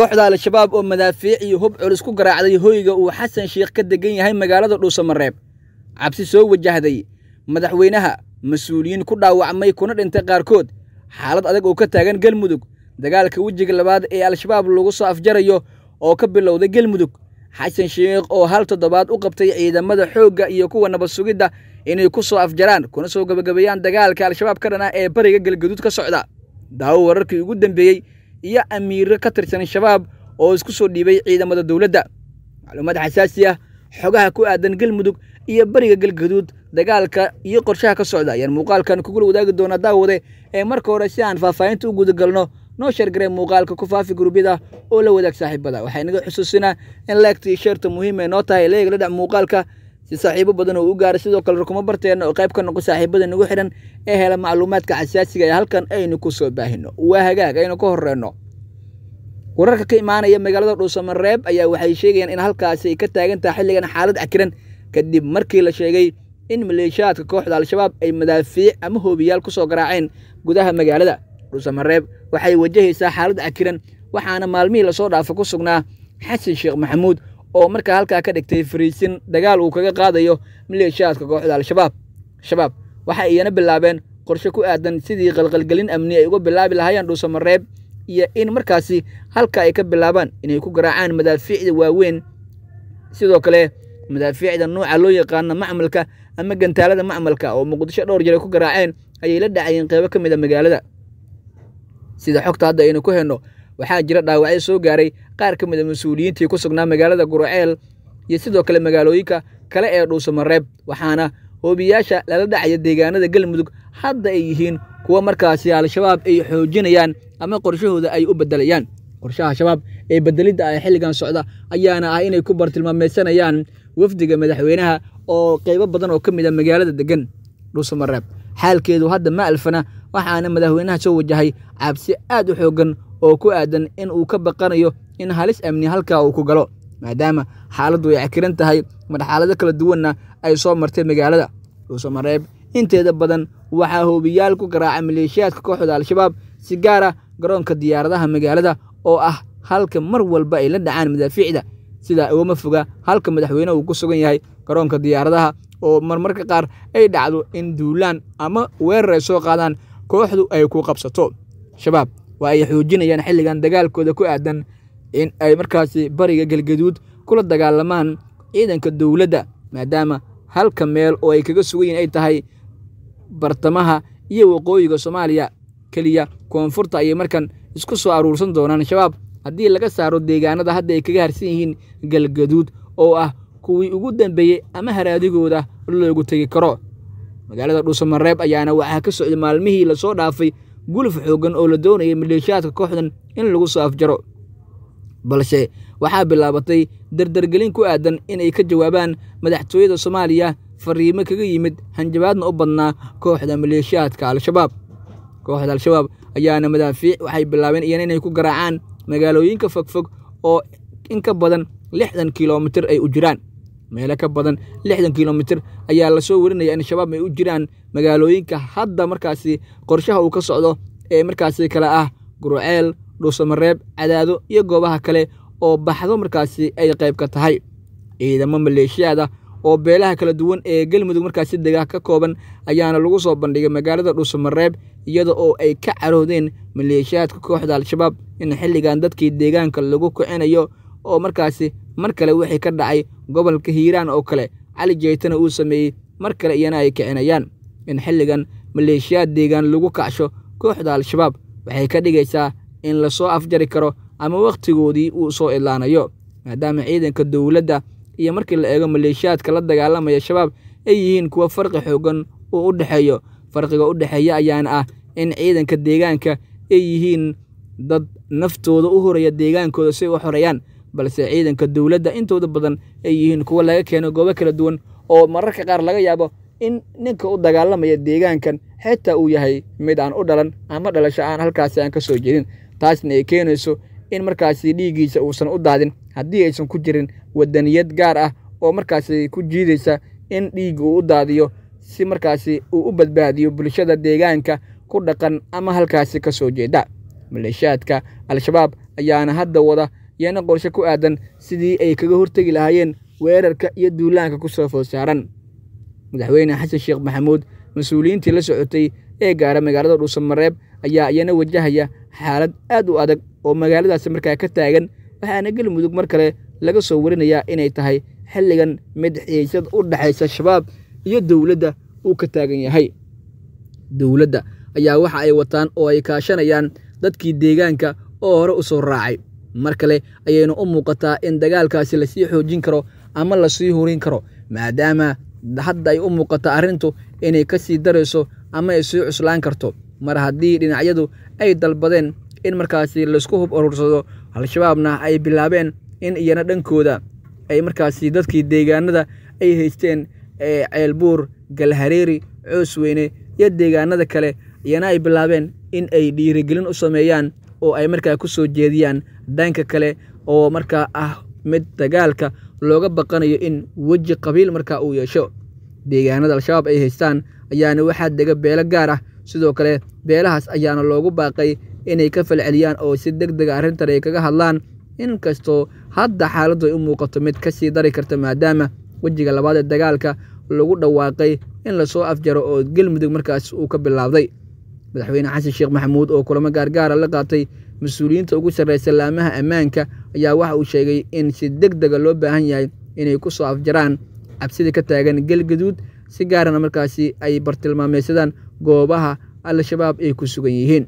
kooxda al-shabaab oo madaafiic iyo hub culus ku garaacday hoyga uu xasan sheekh ka degan yahay magaalada dhuusamareeb cabsi soo wajahday madaxweynaha mas-uuliyiin ku dhaawacmay kuna dhintay qaarkood xaalad adag oo ka taagan galmudug dagaalka wejiga labaad ee al-shabaab lagu soo afjarayo oo ka bilowday galmudug xasan sheekh oo hal toddobaad u qabtay ciidamada xoogga iyo kuwa nabadsugidda inay ku soo afjaraan kuna soo gebagabeeyaan dagaalka al-shabaab ka dhanaa ee bariga galgaduud ka socda daawo wararkii ugu dambeeyey iyo amiiro ka tirsan shabaab oo isku soo dhiibay ciidamada dowladda macluumaad xasaasi ah xogaha ku aadan galmudug iyo beriga galgaduud dagaalka iyo qorshaha ka socda ayaan muuqaalkan kugula wadaagi doonaa daawade ee marka hore si aan faahfaahinta u gudagalno noo sheergaree muuqaalka ku faafi gurubyada oo la wadaag saaxiibada waxaa inaga xusuusinaa in laegtii sheerta muhiim ee noo tahay leegla dhac muuqaalka si saaxiibo badan oo u gaara sidoo kale kuma barteenna oo qayb ka noqo saaxiibada nagu xidhan ee hela macluumaadka xasaasiga ee halkan aynu ku soo baahino waa hagaag aynu ka horeyno wararka ka imaanaya magaalada dhuusamareeb ayaa waxay sheegayaan in halkaasi ay ka taagan tahay xilligan xaalad cakiran kadib markii la sheegay in maleeshiyaadka kooxda al-shabaab ay madaafiic ama hoobiyaal ku soo garaaceen gudaha magaalada dhuusamareeb waxay wajahaysaa xaalad cakiran waxaana maalmihii lasoo dhaafa ku sugnaa xasan sheekh maxamuud oo markaa halkaa ka dhigtay fariisin dagaal uu kaga qaadayo maleeshiyaadka kooxda al-shabaab shabaab waxay iyana bilaabeen qorshe ku aadan sidii qalqalgelin amni ay uga bilaabi lahaayeen dhuusamareeb iyo in markaasi halka ay ka bilaabaan inay ku garaacaan madaafiicda waaweyn sidoo kale madaafiicda nuuca loo yaqaana macmalka ama gantaalada macmalka oo muqdisho dhowr jir ay ku garaaceen ayay la dhacayeen qeybo ka mid a ah magaalada sida xogta hadda aynu ku henno waxaa jira dhaawacyo soo gaaray qaar ka mid a ah mas-uuliyiintii ku sugnaa magaalada guraceel iyo sidoo kale magaalooyinka kale ee dhuusamareeb waxaana hoobiyaasha lala dhacaya deegaanada galmudug hadda ay yihiin kuwa markaasi al-shabaab ay xoojinayaan ama qorshahooda ay u beddelayaan qorshaha shabaab ee bedelidda ah xilligan socda ayaana ah inay ku bartilmaameysanayaan wafdiga madaxweynaha oo qaybo badan oo ka mid a ah magaalada deggan dhuusamareeb xaalkeedu hadda ma alfana waxaana madaxweynaha soo wajahay cabsi aad u xooggan oo ku aadan in uu ka baqanayo in halis amni halkaa uu ku galo maadaama xaaladdu ay cakiran tahay marxaalado kala duwanna ay soo martay magaalada dhuuso inteeda badan waxaa hoobiyaal ku garaaca maleeshiyaadka kooxda al-shabaab si gaara garoonka diyaaradaha magaalada oo ah halka mar walba ay la dhacaan madaafiicda sidaa ugama foga halka madaxweyne uu ku sugan yahay garoonka diyaaradaha oo marmarka qaar ay dhacdo in duulaan ama weerar ay soo qaadaan kooxdu ay ku qabsato shabaab waa ay xoojinayaan xilligan dagaalkooda ku aadan in ay markaasi bariga galgaduud kula dagaalamaan ciidanka dowladda maadaama halka meel oo ay kaga sugan yihin ay tahay bartamaha iyo waqooyiga soomaaliya keliya koonfurta ayay markan isku soo aruursan doonaan shabaab haddii laga saaro deegaanada hadda ay kaga harsan yihiin galgaduud oo ah kuwii ugu dambeeyey ama haraadigooda loogu tegi karo magaalada dhuusamareeb ayaana waxaa ka socday maalmihii lasoo dhaafay guluf xoogan oo la doonayay maleeshiyaadka kooxdan in lagu soo afjaro balse waxaa bilaabatay dardargelin ku aadan inay ka jawaabaan madaxtooyada soomaaliya fariimo kaga yimid hanjabaadna u badnaa kooxda maleeshiyaadka al-shabaab kooxda al-shabaab ayaana madaafiic waxay bilaabeen iyana inay ku garaacaan magaalooyinka fogfog oo in ka badan lixdan kilomitir ay u jiraan meelo ka badan lixdan kilomitir ayaa lasoo warinaya in shabaab ay u jiraan magaalooyinka hadda markaasi qorshaha uu ka socdo ee markaasi kale ah gurceel dhuusamareeb cadaado iyo goobaha kale oo baxdo markaasi ay qayb ka tahay ciidamo maleeshiyaada oo beelaha kala duwan ee galmudug markaasi dega ka kooban ayaana lagu soo bandhigay magaalada dhuusamareeb iyada oo ay ka caroodeen maleeshiyaadka kooxda al-shabaab in xilligan dadkii deegaanka lagu kicinayo oo markaasi mar kale wixii ka dhacay gobolka hiiraan oo kale cali jeytana uu sameeyey mar kale iyana ay kicinayaan in xilligan maleeshiyaad deegaan lagu kacsho kooxda al-shabaab waxay ka dhigaysaa in lasoo afjari karo ama wakhtigoodii uu soo idlaanayo maadaama ciidanka dowladda iyo markii la eego maleeshiyaadka la dagaalamaya shabaab ay yihiin kuwa farqi xoogan uu u dhexeeyo farqiga u dhexeeya ayaana ah in ciidanka deegaanka ay yihiin dad naftooda u horaya deegaankooda si ay u xorayaan balse ciidanka dowladda intooda badan ay yihiin kuwa laga keeno goobo kala duwan oo mararka qaar laga yaabo in ninka u dagaalamaya deegaankan xitaa uu yahay mid aan u dhalan ama dhalasho aan halkaasi aan ka soo jeedin taasna ay keenayso in markaasi dhiiggiisa uusan u daadin haddii aysan ku jirin wadaniyad gaar ah oo markaasi ku jiidaysa in dhiigga uu u daadiyo si markaasi uu u badbaadiyo bulshada deegaanka ku dhaqan ama halkaasi ka soo jeeda maleeshiyaadka al-shabaab ayaana hadda wada yoana qorshe ku aadan sidii ay kaga hortegi lahaayeen weerarka iyo duulaanka ku soo food saaran madaxweyne xasan sheekh maxamuud mas-uuliyiintii la socotay ee gaara magaalada dhuusamareeb ayaa iyana wajahaya xaalad aad u adag oo magaaladaasi markaa ka taagan waxaana galmudug mar kale laga soo warinayaa inay tahay xilligan mid xiisad u dhexaysa shabaab iyo dowladda uu ka taagan yahay dowladda ayaa waxa ay wataan oo ay kaashanayaan dadkii deegaanka oo hore u soo raacay mar kale ayayna u muuqataa in dagaalkaasi lasii xoojin karo ama lasii hurin karo maadaama hadda ay u muuqato arrintu inay ka sii darayso ama ay sii cuslaan karto mar haddii dhinacyadu ay dalbadeen in markaasi laysku hub urursado al-shabaabna ay bilaabeen in iyana dhankooda ay markaasi dadkii deegaanada ay haysteen ceelbuur galhareeri weyne iyo deegaanada kale iyana ay bilaabeen in ay dhiirigelin u sameeyaan oo ay markaa kusoo jeediyaan dhanka kale oo markaa ah mid dagaalka looga baqanayo in weji qabiil markaa uu yeesho deegaanada al-shabaab ay haystaan ayaana waxaa dega beelo gaar ah sidoo kale beelahaas ayaana loogu baaqay inay ka falceliyaan oo si deg dega ah arrintan ay kaga hadlaan inkastoo hadda xaaladdu ay u muuqato mid ka sii dari karta maadaama wejiga labaad ee dagaalka lagu dhawaaqay in lasoo afjaro oo gelmudug markaas uu ka bilaabday madaxweyne xasan sheekh maxamuud oo kulamo gaargaara ah la qaatay mas-uuliyiinta ugu sarreysa laamaha ammaanka ayaa waxa uu sheegay in si deg dega ah loo baahan yahay inay ku soo afjaraan cabsida ka taagan galgaduud si gaarana markaasi ay bartilmaameysadaan goobaha al-shabaab ay ku sugan yihiin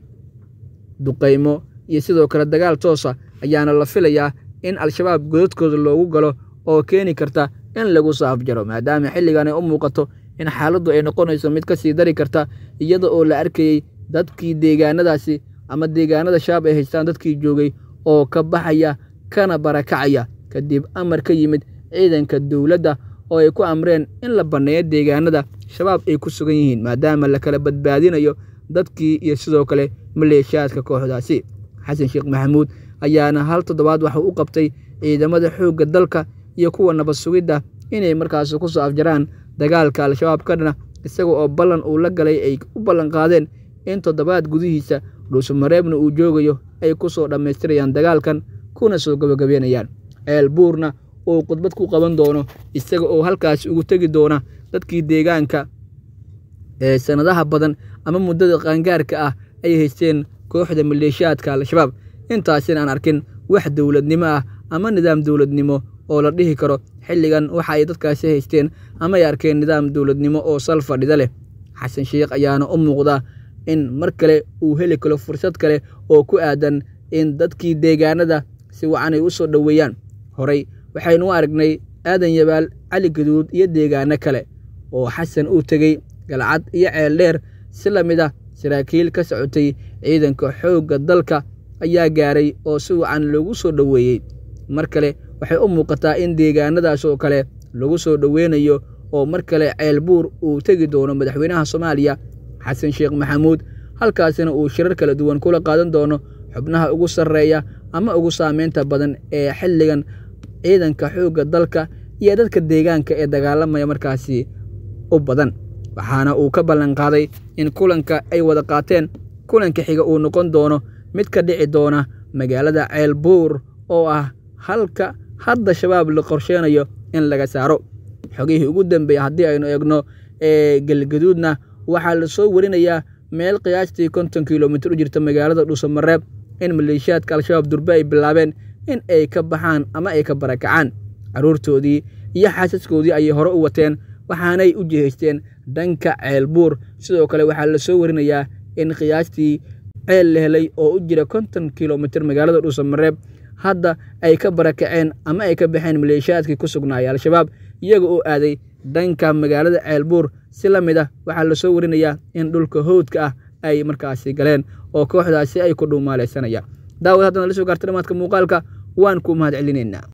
duqaymo iyo sidoo kale dagaal toosa ayaana la filayaa in al-shabaab godadkooda loogu galo oo keeni karta in lagu soo afjaro maadaama xilligan ay u muuqato in xaaladdu ay noqonayso mid ka sii dari karta iyada oo la arkayey dadkii deegaanadaasi ama deegaanada shaab ay haystaan dadkii joogay oo ka baxaya kana barakacaya kadib amar ka yimid ciidanka dowladda oo ay ku amreen in la banneeyo deegaanada shabaab ay ku sugan yihiin maadaama la kala badbaadinayo dadkii iyo sidoo kale maleeshiyaadka kooxdaasi xasan sheekh maxamuud ayaana hal toddobaad waxuu u qabtay ciidamada xoogga dalka iyo kuwa nabad sugidda inay markaas ku soo afjaraan dagaalka al-shabaab ka dhana isaga oo ballan uu la galay ay u ballanqaadeen in toddobaad gudihiisa dhuusamareebna uu joogayo ay ku soo dhammaystirayaan dagaalkan kuna soo gabagabeynayaan ceel buurna uu khudbad ku qaban doono isaga oo halkaasi ugu tegi doona dadkii deegaanka ee sannadaha badan ama muddada qaangaarka ah ay haysteen kooxda maleeshiyaadka al-shabaab intaasina aan arkin wax dowladnimo ah ama nidaam dowladnimo oo la dhihi karo xilligan waxa ay dadkaasi haysteen ama ay arkeen nidaam dowladnimo oo sal fadhida leh xasan sheekh ayaana u muuqda in mar kale uu heli karo fursad kale oo ku aadan in dadkii deegaanada si wacan ay u soo dhoweeyaan horay waxaynu u aragnay aadan yabaal cali gaduud iyo deegaano kale oo xasan uu tegey galcad iyo ceel dheer si la mid ah saraakiil ka socotay ciidanka xoogga dalka ayaa gaaray oo si wacan loogu soo dhoweeyey mar kale waxay u muuqataa in deegaanadaas oo kale lagu soo dhoweynayo oo mar kale ceelbuur uu tegi doono madaxweynaha soomaaliya xasan sheekh maxamuud halkaasina uu shirar kala duwan kula qaadan doono xubnaha ugu sarreeya ama ugu saameynta badan ee xilligan ciidanka xoogga dalka iyo dadka deegaanka ee dagaalamaya markaasi u badan waxaana uu ka ballanqaaday in kulanka ay wada qaateen kulanka xiga uu noqon doono mid ka dhici doona magaalada ceelbuur oo ah halka hadda shabaab la qorsheynayo in laga saaro xogihii ugu dambeeyey haddii aynu eegno ee gelgaduudna waxaa lasoo warinayaa meel qiyaastii konton kilomitir u jirta magaalada dhuusamareeb in maleeshiyaadka al-shabaab durbe ay bilaabeen in ay ka baxaan ama ay ka barakacaan carruurtoodii iyo xaasaskoodii ayay hore u wateen waxaanay u jihaysteen dhanka ceelbuur sidoo kale waxaa lasoo warinayaa in qiyaastii ceel la helay oo u jira konton kilomitir magaalada dhuusamareeb hadda ay ka barakaceen ama ay ka baxeen maleeshiyaadkii ku sugnaaya al-shabaab iyaga oo aaday dhanka magaalada ceelbuur si la mid ah waxaa lasoo warinayaa in dhulka howdka ah ay markaasi galeen oo kooxdaasi ay ku dhumaalaysanayaan daawad haddana la soo gaarta dhamaadka muuqaalka waan ku mahad celinaynaa